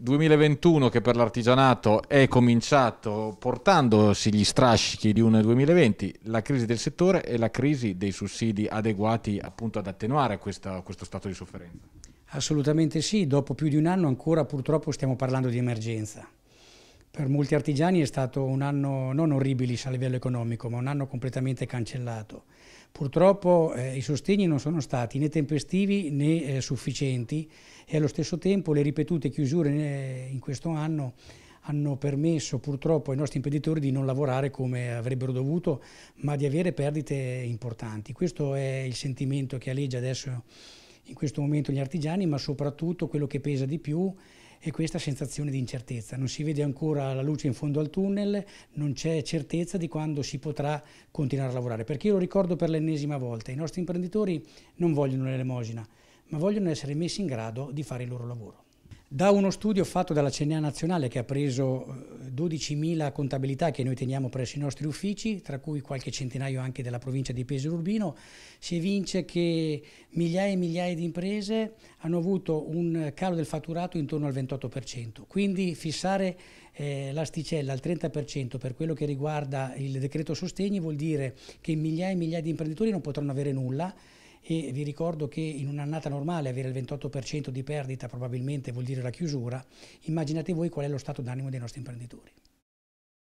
2021 che per l'artigianato è cominciato portandosi gli strascichi di un 2020, la crisi del settore e la crisi dei sussidi adeguati appunto ad attenuare questa, questo stato di sofferenza. Assolutamente sì, dopo più di un anno ancora purtroppo stiamo parlando di emergenza. Per molti artigiani è stato un anno non orribilis a livello economico, ma un anno completamente cancellato. Purtroppo eh, i sostegni non sono stati né tempestivi né eh, sufficienti e allo stesso tempo le ripetute chiusure eh, in questo anno hanno permesso purtroppo ai nostri imprenditori di non lavorare come avrebbero dovuto, ma di avere perdite importanti. Questo è il sentimento che alleggia adesso in questo momento gli artigiani, ma soprattutto quello che pesa di più e questa sensazione di incertezza. Non si vede ancora la luce in fondo al tunnel, non c'è certezza di quando si potrà continuare a lavorare. Perché io lo ricordo per l'ennesima volta, i nostri imprenditori non vogliono l'elemosina, ma vogliono essere messi in grado di fare il loro lavoro. Da uno studio fatto dalla CNA Nazionale che ha preso eh, 12.000 contabilità che noi teniamo presso i nostri uffici, tra cui qualche centinaio anche della provincia di Pesaro Urbino, si evince che migliaia e migliaia di imprese hanno avuto un calo del fatturato intorno al 28%. Quindi fissare eh, l'asticella al 30% per quello che riguarda il decreto sostegni vuol dire che migliaia e migliaia di imprenditori non potranno avere nulla e vi ricordo che in un'annata normale avere il 28% di perdita probabilmente vuol dire la chiusura, immaginate voi qual è lo stato d'animo dei nostri imprenditori.